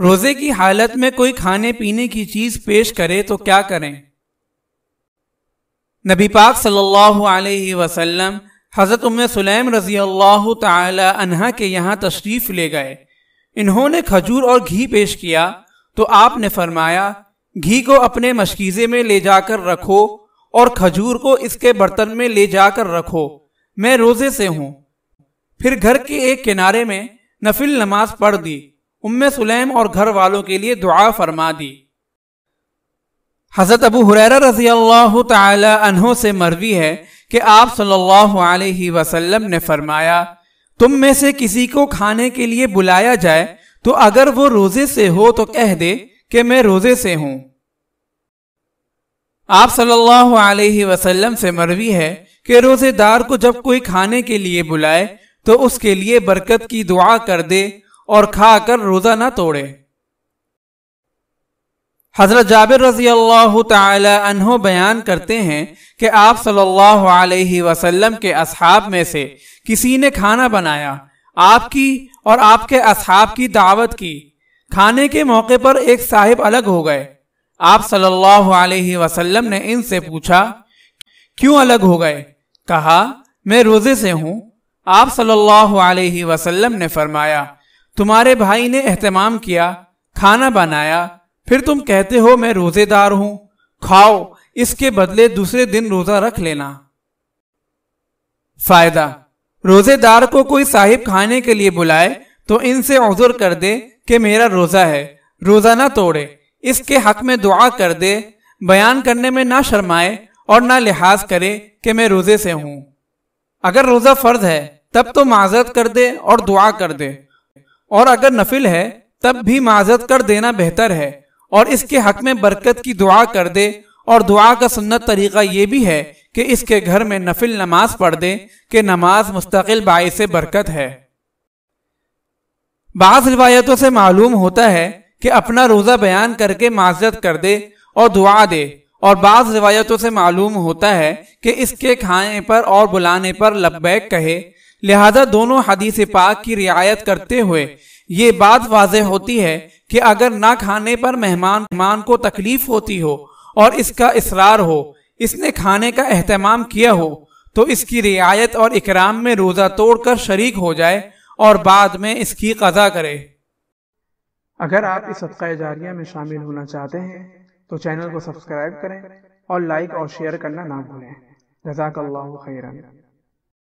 रोजे की हालत में कोई खाने पीने की चीज पेश करे तो क्या करें नबी पाक सल्लल्लाहु अलैहि वसल्लम हज़रत उम सुलेम रजी अल्लाह तहा के यहाँ तशरीफ़ ले गए इन्होंने खजूर और घी पेश किया तो आपने फरमाया घी को अपने मशकीज़े में ले जाकर रखो और खजूर को इसके बर्तन में ले जाकर रखो मैं रोजे से हूँ फिर घर के एक किनारे में नफिल नमाज पढ़ दी उम्मे सुलेम और घर वालों के लिए दुआ फरमा दी हज़रत अबू हुरैरा रजी अल्लाह तहों से मरवी है कि आप सल्लल्लाहु अलैहि वसल्लम ने फरमाया तुम में से किसी को खाने के लिए बुलाया जाए तो अगर वो रोजे से हो तो कह दे कि मैं रोजे से हूं आप सल्लल्लाहु अलैहि वसल्लम से मरवी है कि रोजेदार को जब कोई खाने के लिए बुलाए तो उसके लिए बरकत की दुआ कर दे और खाकर रोजा ना तोड़े हजरत जाबिर रजी अल्लाह बयान करते हैं कि आप सल्लल्लाहु अलैहि वसल्लम के असहाब में से किसी ने खाना बनाया आपकी और आपके असहाब की दावत की खाने के मौके पर एक साहिब अलग हो गए आप सल्लल्लाहु अलैहि वसल्लम ने इनसे पूछा क्यों अलग हो गए कहा मैं रोजे से हूँ आप सल्लल्लाहु अलैहि वसल्लम ने फरमाया तुम्हारे भाई ने अहतमाम किया खाना बनाया फिर तुम कहते हो मैं रोजेदार हूँ खाओ इसके बदले दूसरे दिन रोजा रख लेना फायदा रोजेदार को कोई साहिब खाने के लिए बुलाए तो इनसे उजुर कर दे कि मेरा रोजा है रोजा ना तोड़े इसके हक में दुआ कर दे बयान करने में ना शर्माए और ना लिहाज करे कि मैं रोजे से हूं अगर रोजा फर्ज है तब तो माजरत कर दे और दुआ कर दे और अगर नफिल है तब भी माजरत कर देना बेहतर है और इसके हक में बरकत की दुआ कर दे और दुआ का सुन्नत तरीका यह भी है कि इसके घर में नफिल नमाज पढ़ दे कि नमाज मुस्तकिल बायस बरकत है बाज़ रिवायतों से मालूम होता है कि अपना रोज़ा बयान करके माजरत कर दे और दुआ दे और बाज़ रिवायतों से मालूम होता है कि इसके खाने पर और बुलाने पर लब्बैक कहे लिहाजा दोनों हदीस पाक की रियायत करते हुए ये बात वाज होती है कि अगर ना खाने पर मेहमान मेहमान को तकलीफ होती हो और इसका इसरार हो इसने खाने का अहतमाम किया हो तो इसकी रियायत और इकराम में रोज़ा तोड़कर शरीक हो जाए और बाद में इसकी कज़ा करे अगर आप इस सदका जारिया में शामिल होना चाहते हैं तो चैनल को सब्सक्राइब करें और लाइक और शेयर करना ना भूलें जजाक खैरन